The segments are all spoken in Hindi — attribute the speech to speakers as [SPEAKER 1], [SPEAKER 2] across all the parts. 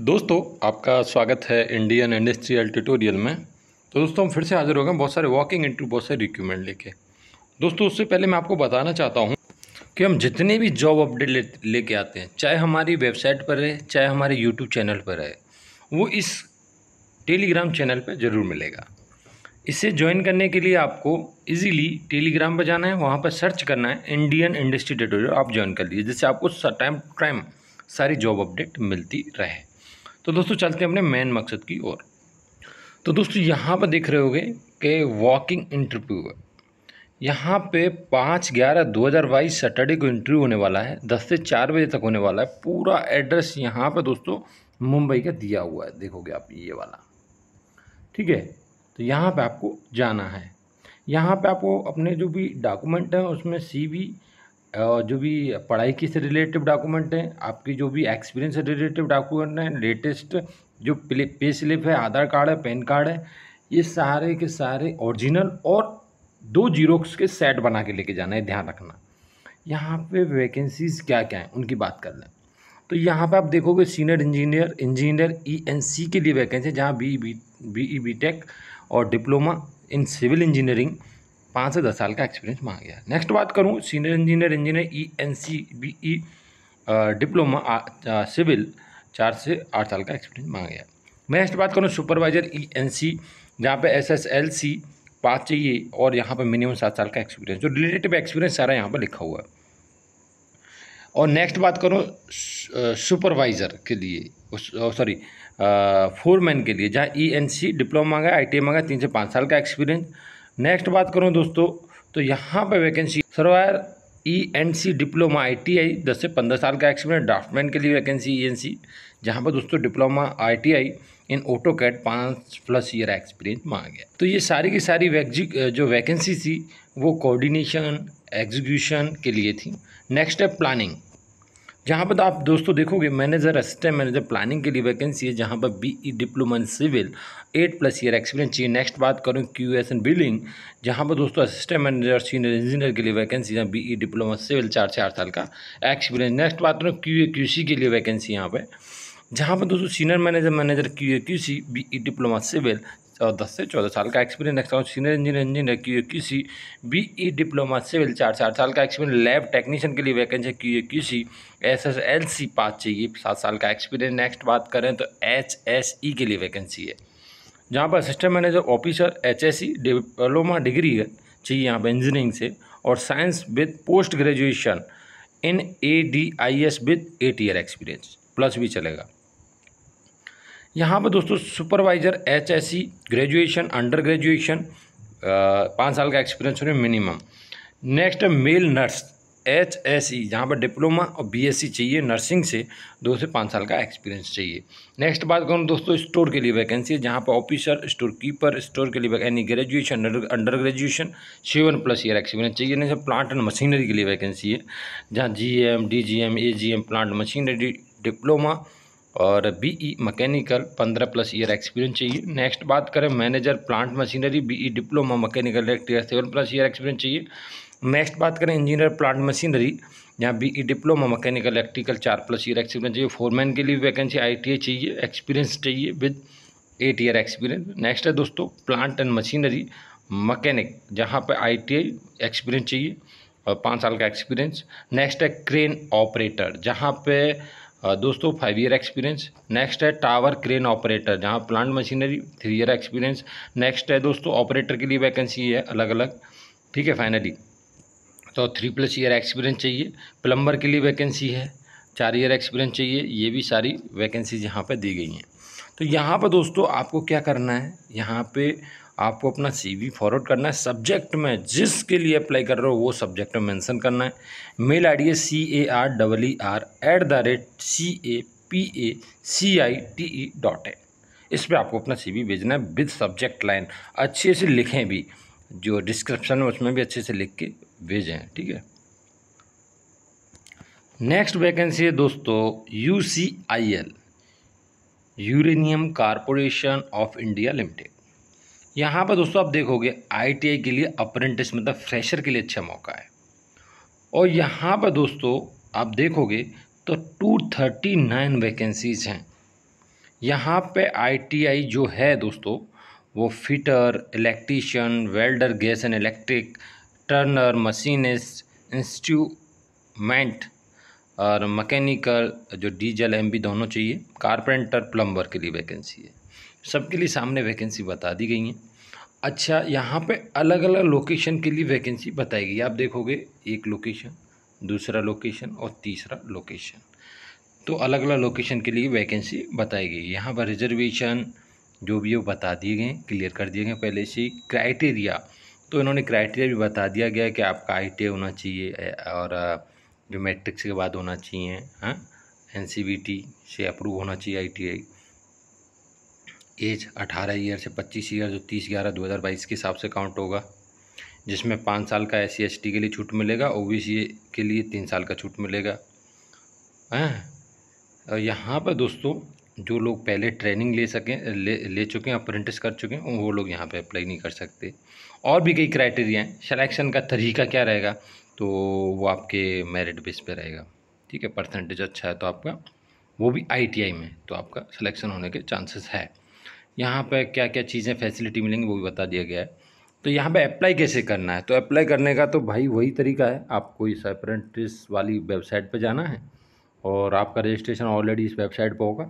[SPEAKER 1] दोस्तों आपका स्वागत है इंडियन इंडस्ट्रियल ट्यूटोरियल में तो दोस्तों हम फिर से हाज़िर हो गए बहुत सारे वॉकिंग इंटरव्यू बहुत सारे रिक्यूमेंट लेके दोस्तों उससे पहले मैं आपको बताना चाहता हूँ कि हम जितने भी जॉब अपडेट ले लेके आते हैं चाहे हमारी वेबसाइट पर है चाहे हमारे यूट्यूब चैनल पर है वो इस टेलीग्राम चैनल पर ज़रूर मिलेगा इसे ज्वाइन करने के लिए आपको इजीली टेलीग्राम पर जाना है वहाँ पर सर्च करना है इंडियन इंडस्ट्री ट्यूटोरियल आप ज्वाइन कर लीजिए जिससे आपको टाइम टाइम सारी जॉब अपडेट मिलती रहे तो दोस्तों चलते हैं अपने मेन मकसद की ओर तो दोस्तों यहाँ पर देख रहे गए कि वॉकिंग इंटरव्यू है यहाँ पे पाँच ग्यारह दो हज़ार बाईस सैटरडे को इंटरव्यू होने वाला है दस से चार बजे तक होने वाला है पूरा एड्रेस यहाँ पे दोस्तों मुंबई का दिया हुआ है देखोगे आप ये वाला ठीक है तो यहाँ पे आपको जाना है यहाँ पे आपको अपने जो भी डॉक्यूमेंट हैं उसमें सी जो भी पढ़ाई की से रिलेटिव डॉक्यूमेंट हैं आपकी जो भी एक्सपीरियंस से रिलेटिव डॉक्यूमेंट हैं लेटेस्ट जो पे स्लिप है आधार कार्ड है पैन कार्ड है ये सारे के सारे ओरिजिनल और दो जीरोक्स के सेट बना के लेके जाना है ध्यान रखना यहाँ पे वैकेंसीज़ क्या क्या हैं उनकी बात कर लें तो यहाँ पे आप देखोगे senior engineer engineer E N C के लिए वैकेंसी जहाँ B B B E B tech और डिप्लोमा इन सिविल इंजीनियरिंग पाँच से दस साल का एक्सपीरियंस मांगा गया नेक्स्ट बात करूँ senior engineer engineer E N C B E diploma civil चार से आठ साल का एक्सपीरियंस मांगा गया नेक्स्ट बात करूँ सुपरवाइजर ई एन सी जहाँ पर एस एस एल सी पाँच चाहिए और यहाँ पर मिनिमम सात साल का एक्सपीरियंस जो रिलेटिव एक्सपीरियंस सारा यहाँ पर लिखा हुआ है और नेक्स्ट बात करूँ सुपरवाइज़र के लिए सॉरी फोरमैन के लिए जहाँ ई एन सी डिप्लोमा मांगा आई टी आई मांगा तीन से पाँच साल का एक्सपीरियंस नेक्स्ट बात करूँ दोस्तों तो यहाँ पर vacancy surveyor E N C diploma I T I दस से पंद्रह साल का एक्सपीरियंस ड्राफ्टमैन के लिए वैकेंसी ई एन सी जहाँ पर दोस्तों diploma I T I in AutoCAD पाँच प्लस ईयर एक्सपीरियंस मांगा गया तो ये सारी की सारी जो वैकेंसी थी वो कोऑर्डिनेशन एग्जीक्यूशन के लिए थी नेक्स्ट है प्लानिंग जहाँ पर तो आप दोस्तों देखोगे मैनेजर असिस्टेंट मैनेजर प्लानिंग के लिए वैकेंसी है जहाँ पर B E diploma in civil eight plus year experience चाहिए नेक्स्ट बात करूँ क्यू एस एंड बिलिंग जहाँ पर दोस्तों असिस्टेंट मैनेजर सीनियर इंजीनियर के लिए वैकेंसी है बीई डिप्लोमा सिविल चार चार साल का एक्सपीरियंस नेक्स्ट बात करूँ क्यू ए क्यू सी के लिए वैकेंसी यहाँ पर जहाँ पर दोस्तों senior manager manager Q A Q C B E diploma civil दस से चौदह साल का एक्सपीरियंस रखता senior engineer engineer Q Q C B E diploma civil चार चार साल का एक्सपीरियंस लैब टेक्नीशियन के लिए वैकेंसी है Q Q C S S L C pass चाहिए सात साल का एक्सपीरियंस नेक्स्ट बात करें तो एच एस ई के लिए वैकेंसी है जहाँ पर assistant manager officer H S C diploma degree चाहिए यहाँ पर इंजीनियरिंग से और science with post graduation in A D I S with eight year experience plus भी चलेगा यहाँ पर दोस्तों supervisor H S C graduation under graduation पाँच साल का एक्सपीरियंस होने minimum next male nurse H S E जहाँ पर डिप्लोमा और बी एस सी चाहिए नर्सिंग से दो से पाँच साल का एक्सपीरियंस चाहिए नेक्स्ट बात करूँ दोस्तों स्टोर के लिए वैकेंसी है जहाँ पर ऑफिसर स्टोर कीपर स्टोर के लिए यानी graduation under graduation seven plus year experience चाहिए नहीं सर प्लांट एंड मशीनरी के लिए वैकेंसी है जहाँ G M D G M A G M plant machinery diploma और बीई मैकेनिकल e पंद्रह प्लस ईयर एक्सपीरियंस चाहिए नेक्स्ट बात करें manager plant machinery B E diploma mechanical electrical seven plus year experience चाहिए नेक्स्ट बात करें इंजीनियर प्लांट मशीनरी यहाँ बीई डिप्लोमा मैकेनिकल इलेक्ट्रिकल चार प्लस ईयर एक्सपीरियंस चाहिए फोरमैन के लिए वैकेंसी आई चाहिए एक्सपीरियंस चाहिए with eight year experience next है दोस्तों प्लांट एंड मशीनरी मकैनिक जहाँ पर आई एक्सपीरियंस चाहिए और पाँच साल का एक्सपीरियंस नेक्स्ट है क्रेन ऑपरेटर जहाँ पे दोस्तों फाइव ईयर एक्सपीरियंस नेक्स्ट है टावर क्रेन ऑपरेटर जहाँ plant machinery three year experience next है दोस्तों ऑपरेटर के लिए वैकेंसी है अलग अलग ठीक है फाइनली तो थ्री प्लस ईयर एक्सपीरियंस चाहिए प्लम्बर के लिए वैकेंसी है चार ईयर एक्सपीरियंस चाहिए ये भी सारी वैकेंसीज यहाँ पर दी गई हैं तो यहाँ पर दोस्तों आपको क्या करना है यहाँ पर आपको अपना सीवी फॉरवर्ड करना है सब्जेक्ट में जिसके लिए अप्लाई कर रहे हो वो सब्जेक्ट में मेंशन करना है मेल आईडी है C A R double E R at the rate C A P A C I T E dot in इस पर आपको अपना सीवी भेजना है विद सब्जेक्ट लाइन अच्छे से लिखें भी जो डिस्क्रिप्शन है उसमें भी अच्छे से लिख के भेजें ठीक है नेक्स्ट वैकेंसी है दोस्तों U C I L uranium corporation of India limited यहाँ पर दोस्तों आप देखोगे आईटीआई के लिए अप्रेंटिस मतलब फ्रेशर के लिए अच्छा मौका है और यहाँ पर दोस्तों आप देखोगे तो टू थर्टी नाइन वैकेंसीज़ हैं यहाँ पे आईटीआई जो है दोस्तों वो fitter electrician welder gas and electric turner machinist instrument और मकैनिकल जो डीजल एम दोनों चाहिए कारपेंटर प्लम्बर के लिए वैकेंसी है सबके लिए सामने वैकेंसी बता दी गई हैं अच्छा यहाँ पे अलग अलग लोकेशन के लिए वैकेंसी बताई गई आप देखोगे एक लोकेशन दूसरा लोकेशन और तीसरा लोकेशन तो अलग अलग लोकेशन के लिए वैकेंसी बताई गई यहाँ पर रिजर्वेशन जो भी वो बता दिए गए क्लियर कर दिए गए पहले से क्राइटेरिया तो इन्होंने क्राइटेरिया भी बता दिया गया कि आपका आई होना चाहिए और जो मैट्रिक्स के बाद होना चाहिए हाँ एन से अप्रूव होना चाहिए आई एज 18 ईयर से 25 ईयर जो 30 ग्यारह 2022 के हिसाब से काउंट होगा जिसमें पाँच साल का एस सी e के लिए छूट मिलेगा ओ बी सी के लिए तीन साल का छूट मिलेगा हैं हाँ, यहाँ पर दोस्तों जो लोग पहले ट्रेनिंग ले सकें ले ले चुके हैं अप्रेंटिस कर चुके हैं वो लोग यहाँ पे अप्लाई नहीं कर सकते और भी कई क्राइटेरिया हैं सिलेक्शन का तरीका क्या रहेगा तो वो आपके मेरिट बेस पे रहेगा ठीक है परसेंटेज अच्छा है तो आपका वो भी आईटीआई में तो आपका सिलेक्शन होने के चांसेस है यहाँ पर क्या क्या चीज़ें फैसिलिटी मिलेंगी वो भी बता दिया गया है तो यहाँ पे अप्लाई कैसे करना है तो अप्लाई करने का तो भाई वही तरीका है आपको इस अप्रेंटिस वाली वेबसाइट पे जाना है और आपका रजिस्ट्रेशन ऑलरेडी इस वेबसाइट पे होगा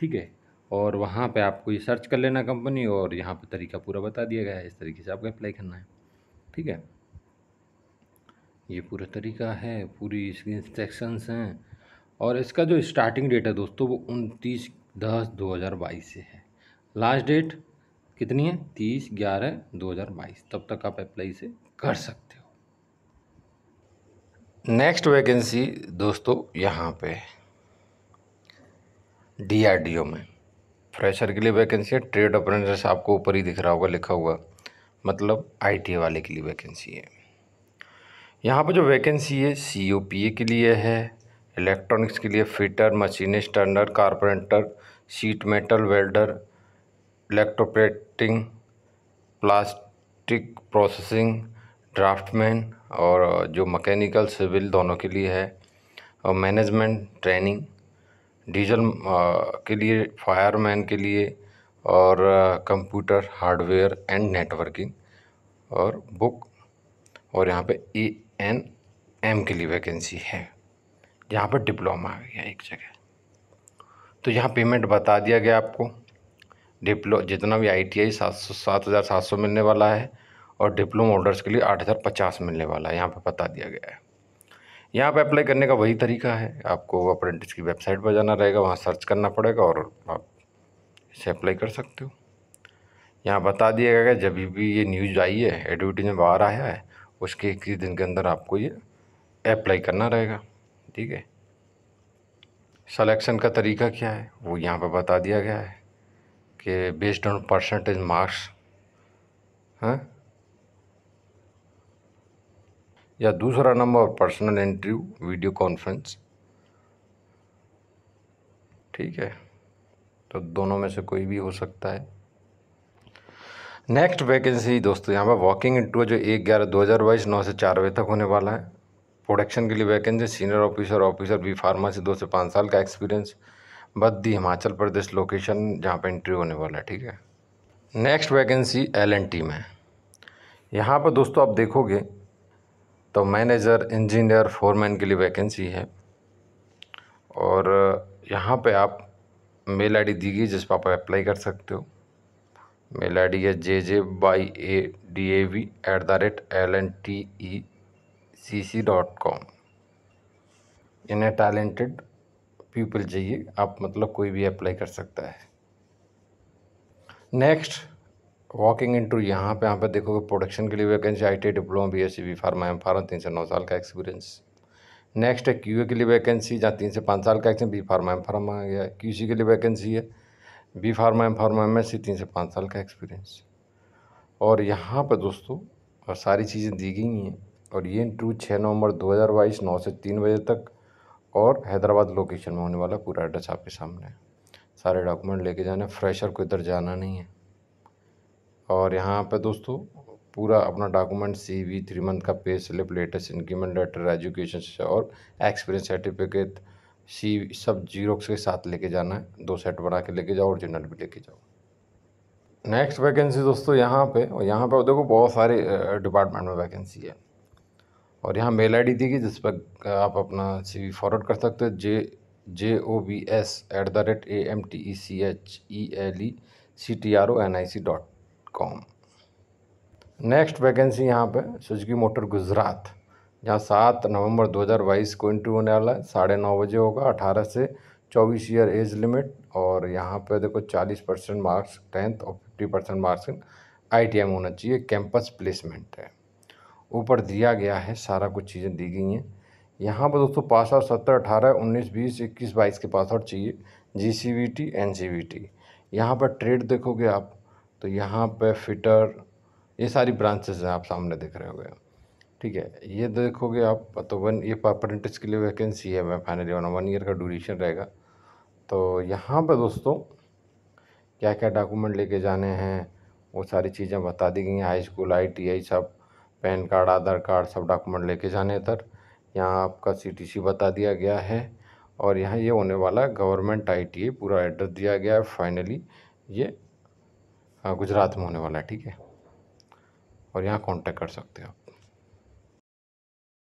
[SPEAKER 1] ठीक है और वहाँ पे आपको ये सर्च कर लेना कंपनी और यहाँ पे तरीका पूरा बता दिया गया है इस तरीके से आपको अप्लाई करना है ठीक है ये पूरा तरीका है पूरी इसकी इंस्ट्रक्शंस हैं और इसका जो स्टार्टिंग डेट है दोस्तों वो उनतीस दस दो हज़ार बाईस से है लास्ट डेट कितनी है तीस ग्यारह दो हज़ार बाईस तब तक आप अप्लाई से कर सकते हो नेक्स्ट वैकेंसी दोस्तों यहाँ पे डीआरडीओ में फ्रेशर के लिए वैकेंसी है ट्रेड अप्रेंटिस आपको ऊपर ही दिख रहा होगा लिखा हुआ मतलब आईटीए वाले के लिए वैकेंसी है यहाँ पर जो वैकेंसी है सीओपीए के लिए है इलेक्ट्रॉनिक्स के लिए fitter machinist turner carpenter sheet metal welder electroplating plastic processing draughtsman और जो मकैनिकल सिविल दोनों के लिए है और मैनेजमेंट ट्रेनिंग डीजल के लिए फायरमैन के लिए और कंप्यूटर हार्डवेयर एंड नेटवर्किंग और बुक और यहाँ पे ई एन एम के लिए वैकेंसी है जहाँ पर डिप्लोमा आ गया एक जगह तो यहाँ पेमेंट बता दिया गया आपको डिप्लो जितना भी आई टी आई सात सौ सात हज़ार सात सौ मिलने वाला है और डिप्लोमा होल्डर्स के लिए आठ हज़ार पचास मिलने वाला है यहाँ पर बता दिया गया है यहाँ पर अप्लाई करने का वही तरीका है आपको अप्रेंटिस की वेबसाइट पर जाना रहेगा वहाँ सर्च करना पड़ेगा और आप इसे अप्लाई कर सकते हो यहाँ बता दिया गया जब भी ये न्यूज़ आई है एडवर्टीज में बाहर आया है उसके इक्कीस दिन के अंदर आपको ये अप्लाई करना रहेगा ठीक है सलेक्शन का तरीका क्या है वो यहाँ पर बता दिया गया है के बेस्ड ऑन परसेंटेज मार्क्स हैं या दूसरा number personal interview video conference ठीक है तो दोनों में से कोई भी हो सकता है नेक्स्ट वैकेंसी दोस्तों यहाँ पर वॉकिंग इंटू जो एक ग्यारह दो हज़ार बाईस नौ से चार बजे तक होने वाला है प्रोडक्शन के लिए vacancy senior officer officer B pharma से दो से पाँच साल का एक्सपीरियंस बद्दी हिमाचल प्रदेश लोकेशन जहाँ पर इंट्री होने वाला है ठीक है next vacancy L N T में यहाँ पर दोस्तों आप देखोगे तो मैनेजर इंजीनियर फोरमैन के लिए वैकेंसी है और यहाँ पे आप मेल आईडी दी गई जिस पर आप अप्लाई कर सकते हो मेल आईडी है J J Y A D A V at the rate L N T E C C dot com इन ए टैलेंटेड पीपल चाहिए आप मतलब कोई भी अप्लाई कर सकता है नेक्स्ट वॉकिंग टू यहाँ पर यहाँ पर देखोगे प्रोडक्शन के लिए vacancy I T diploma B S C B pharma M pharma तीन से नौ साल का एक्सपीरियंस नेक्स्ट है क्यू के लिए वैकेंसी जहाँ तीन से पाँच साल का experience B pharma M pharma आ गया क्यू सी के लिए वैकेंसी है B pharma M pharma M S C तीन से पाँच साल का एक्सपीरियंस और यहाँ पर दोस्तों और सारी चीज़ें दी गई हैं और ये इंटरव्यू छः नवंबर बाईस नौ से तीन बजे तक और हैदराबाद लोकेशन में होने वाला पूरा एड्रेस आपके सामने है सारे डॉक्यूमेंट लेके जाने फ्रेशर को इधर जाना नहीं है और यहाँ पर दोस्तों पूरा अपना document C V three month का pay slip latest increment letter education और एक्सपीरियंस सर्टिफिकेट सी सब जीरोक्स के साथ लेके जाना है दो सेट बना के लेके जाओ ओरिजिनल भी लेके जाओ नेक्स्ट वैकेंसी दोस्तों यहाँ पे और यहाँ पे देखो बहुत सारे डिपार्टमेंट में वैकेंसी है और यहाँ मेल आई दी गई जिस पर आप अपना सी फॉरवर्ड कर सकते हो J J O B S at the rate A M T E C H E L E C T R O N I C dot com next vacancy यहाँ पे सुजुकी मोटर गुजरात जहाँ सात नवंबर 2022 को इंटरव्यू होने वाला है साढ़े नौ बजे होगा अठारह से चौबीस ईयर एज लिमिट और यहाँ पे देखो चालीस परसेंट मार्क्स टेंथ और fifty percent marks I T M होना चाहिए कैंपस प्लेसमेंट है ऊपर दिया गया है सारा कुछ चीज़ें दी गई हैं यहाँ पर दोस्तों पास आउट सत्रह अठारह उन्नीस बीस इक्कीस बाईस के पास आउट चाहिए G C V T N C V T यहाँ पर ट्रेड देखोगे आप तो यहाँ पर फिटर ये सारी ब्रांचेज हैं आप सामने देख रहे होंगे ठीक है ये देखोगे आप तो वन ये अप्रेंटिस के लिए वैकेंसी है मैं फाइनली वन वन ईयर का ड्यूरेशन रहेगा तो यहाँ पर दोस्तों क्या क्या डॉक्यूमेंट लेके जाने हैं वो सारी चीज़ें बता दी गई हैं high school I T I सब पैन कार्ड आधार कार्ड सब डॉक्यूमेंट लेके जाने तर यहाँ आपका सीटीसी बता दिया गया है और यहाँ ये होने वाला गवर्नमेंट आई पूरा एड्रेस दिया गया है फाइनली ये हाँ, गुजरात में होने वाला है ठीक है और यहाँ कांटेक्ट कर सकते हो आप